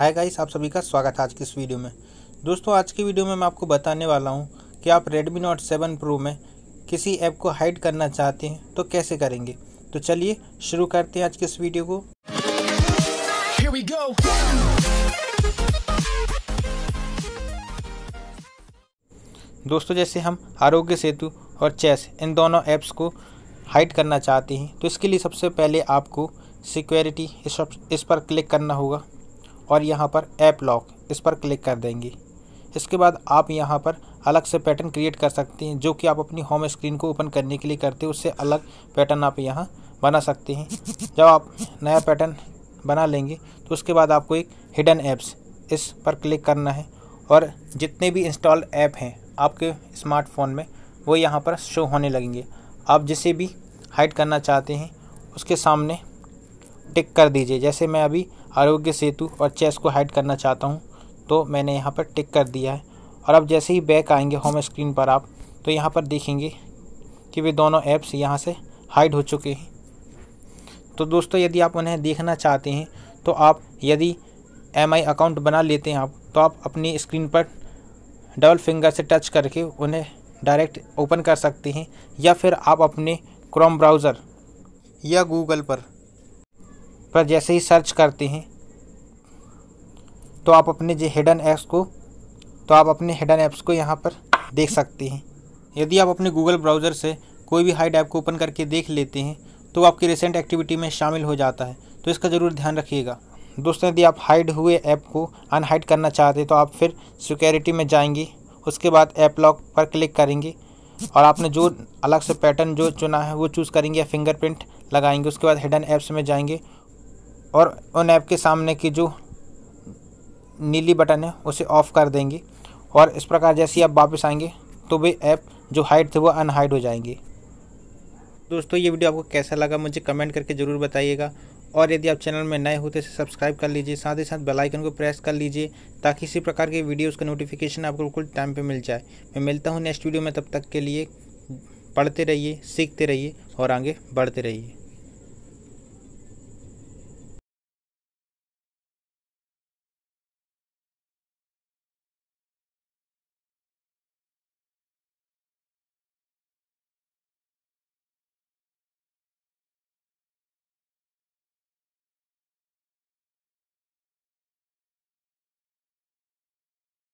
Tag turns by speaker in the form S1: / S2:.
S1: hi guys आप सभी का स्वागत है आज की इस वीडियो में दोस्तों आज की वीडियो में मैं आपको बताने वाला हूं कि आप Redmi Note 7 Pro में किसी ऐप को हाइड करना चाहते हैं तो कैसे करेंगे तो चलिए शुरू करते हैं आज की इस वीडियो को दोस्तों जैसे हम आरोग्य सेतु और चेस इन दोनों ऐप्स को हाइड करना चाहते हैं तो इसके लिए सबसे पहले आपको सिक्योरिटी इस पर क्लिक करना होगा और यहाँ पर ऐप लॉक इस पर क्लिक कर देंगे इसके बाद आप यहाँ पर अलग से पैटर्न क्रिएट कर सकते हैं जो कि आप अपनी होम स्क्रीन को ओपन करने के लिए करते हैं उससे अलग पैटर्न आप यहाँ बना सकते हैं जब आप नया पैटर्न बना लेंगे तो उसके बाद आपको एक हिडन ऐप्स इस पर क्लिक करना है और जितने भी इंस्टॉल ऐप हैं आपके स्मार्टफोन में वो यहाँ पर शो होने लगेंगे आप जिसे भी हाइड करना चाहते हैं उसके सामने टिक कर दीजिए जैसे मैं अभी आरोग्य सेतु और चेस को हाइड करना चाहता हूँ तो मैंने यहाँ पर टिक कर दिया है और अब जैसे ही बैक आएंगे होम स्क्रीन पर आप तो यहाँ पर देखेंगे कि वे दोनों ऐप्स यहाँ से हाइड हो चुके हैं तो दोस्तों यदि आप उन्हें देखना चाहते हैं तो आप यदि एम अकाउंट बना लेते हैं आप तो आप अपनी स्क्रीन पर डबल फिंगर से टच करके उन्हें डायरेक्ट ओपन कर सकते हैं या फिर आप अपने क्रोम ब्राउज़र या गूगल पर पर जैसे ही सर्च करते हैं तो आप अपने जो हिडन ऐप्स को तो आप अपने हिडन ऐप्स को यहाँ पर देख सकते हैं यदि आप अपने गूगल ब्राउज़र से कोई भी हाइड ऐप को ओपन करके देख लेते हैं तो आपकी रिसेंट एक्टिविटी में शामिल हो जाता है तो इसका ज़रूर ध्यान रखिएगा दोस्तों यदि आप हाइड हुए ऐप को अनहाइड करना चाहते हैं तो आप फिर सिक्योरिटी में जाएंगे उसके बाद ऐप लॉक पर क्लिक करेंगे और आपने जो अलग से पैटर्न जो चुना है वो चूज़ करेंगे या फिंगरप्रिंट लगाएंगे उसके बाद हिडन ऐप्स में जाएंगे और उन ऐप के सामने की जो नीली बटन है उसे ऑफ़ कर देंगे और इस प्रकार जैसे आप वापस आएंगे तो वे ऐप जो हाइड थे वो अनहाइड हो जाएंगे दोस्तों ये वीडियो आपको कैसा लगा मुझे कमेंट करके ज़रूर बताइएगा और यदि आप चैनल में नए होते तो सब्सक्राइब कर लीजिए साथ ही साथ बेल आइकन को प्रेस कर लीजिए ताकि इसी प्रकार के वीडियोस का नोटिफिकेशन आपको बिल्कुल टाइम पे मिल जाए मैं मिलता हूँ नेक्स्ट वीडियो में तब तक के लिए पढ़ते रहिए सीखते रहिए और आगे बढ़ते रहिए